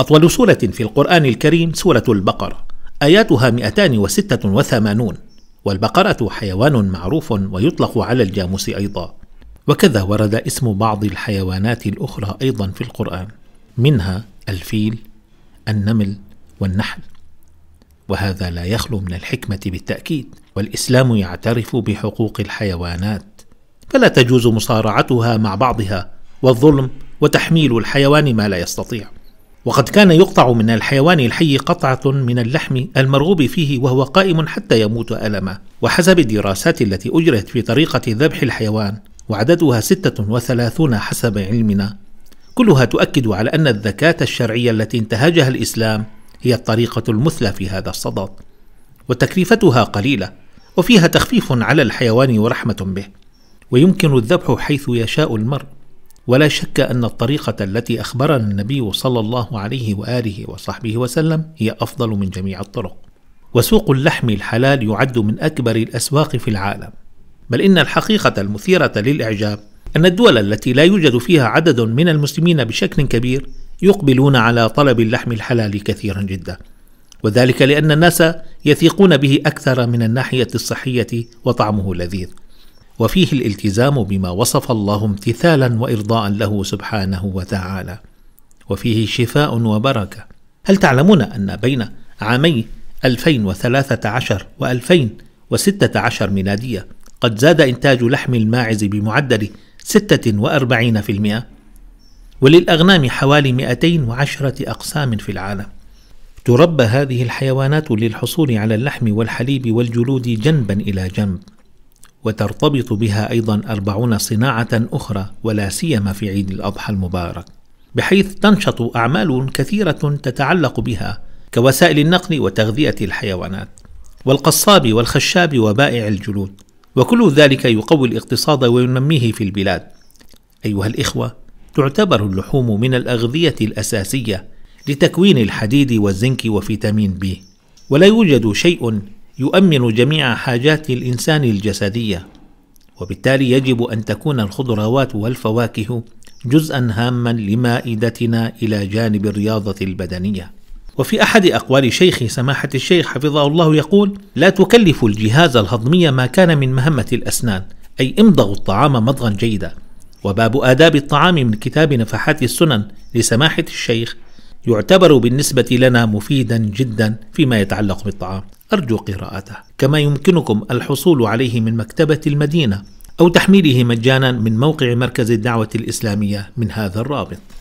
أطول سورة في القرآن الكريم سورة البقرة آياتها 286 والبقرة حيوان معروف ويطلق على الجاموس أيضا وكذا ورد اسم بعض الحيوانات الأخرى أيضا في القرآن منها الفيل النمل والنحل وهذا لا يخلو من الحكمة بالتأكيد والإسلام يعترف بحقوق الحيوانات فلا تجوز مصارعتها مع بعضها والظلم وتحميل الحيوان ما لا يستطيع وقد كان يقطع من الحيوان الحي قطعة من اللحم المرغوب فيه وهو قائم حتى يموت ألما وحسب الدراسات التي أجرت في طريقة ذبح الحيوان وعددها 36 حسب علمنا كلها تؤكد على أن الذكاة الشرعية التي انتهجها الإسلام هي الطريقة المثلى في هذا الصدد وتكلفتها قليلة وفيها تخفيف على الحيوان ورحمة به ويمكن الذبح حيث يشاء المرء ولا شك أن الطريقة التي أخبرنا النبي صلى الله عليه وآله وصحبه وسلم هي أفضل من جميع الطرق. وسوق اللحم الحلال يعد من أكبر الأسواق في العالم، بل إن الحقيقة المثيرة للإعجاب أن الدول التي لا يوجد فيها عدد من المسلمين بشكل كبير يقبلون على طلب اللحم الحلال كثيرا جدا. وذلك لأن الناس يثيقون به أكثر من الناحية الصحية وطعمه لذيذ. وفيه الالتزام بما وصف الله امتثالا وارضاء له سبحانه وتعالى وفيه شفاء وبركه هل تعلمون ان بين عامي 2013 و 2016 ميلاديه قد زاد انتاج لحم الماعز بمعدل 46% وللأغنام حوالي 210 أقسام في العالم. تربى هذه الحيوانات للحصول على اللحم والحليب والجلود جنبا إلى جنب، وترتبط بها أيضا أربعون صناعة أخرى ولا سيما في عيد الأضحى المبارك بحيث تنشط أعمال كثيرة تتعلق بها كوسائل النقل وتغذية الحيوانات والقصاب والخشاب وبائع الجلود وكل ذلك يقوي الاقتصاد وينميه في البلاد أيها الإخوة تعتبر اللحوم من الأغذية الأساسية لتكوين الحديد والزنك وفيتامين بي ولا يوجد شيء يؤمن جميع حاجات الانسان الجسديه وبالتالي يجب ان تكون الخضروات والفواكه جزءا هاما لمائدتنا الى جانب الرياضه البدنيه وفي احد اقوال شيخ سماحه الشيخ حفظه الله يقول لا تكلف الجهاز الهضمي ما كان من مهمه الاسنان اي امضغوا الطعام مضغا جيدا وباب اداب الطعام من كتاب نفحات السنن لسماحه الشيخ يعتبر بالنسبة لنا مفيدا جدا فيما يتعلق بالطعام أرجو قراءته كما يمكنكم الحصول عليه من مكتبة المدينة أو تحميله مجانا من موقع مركز الدعوة الإسلامية من هذا الرابط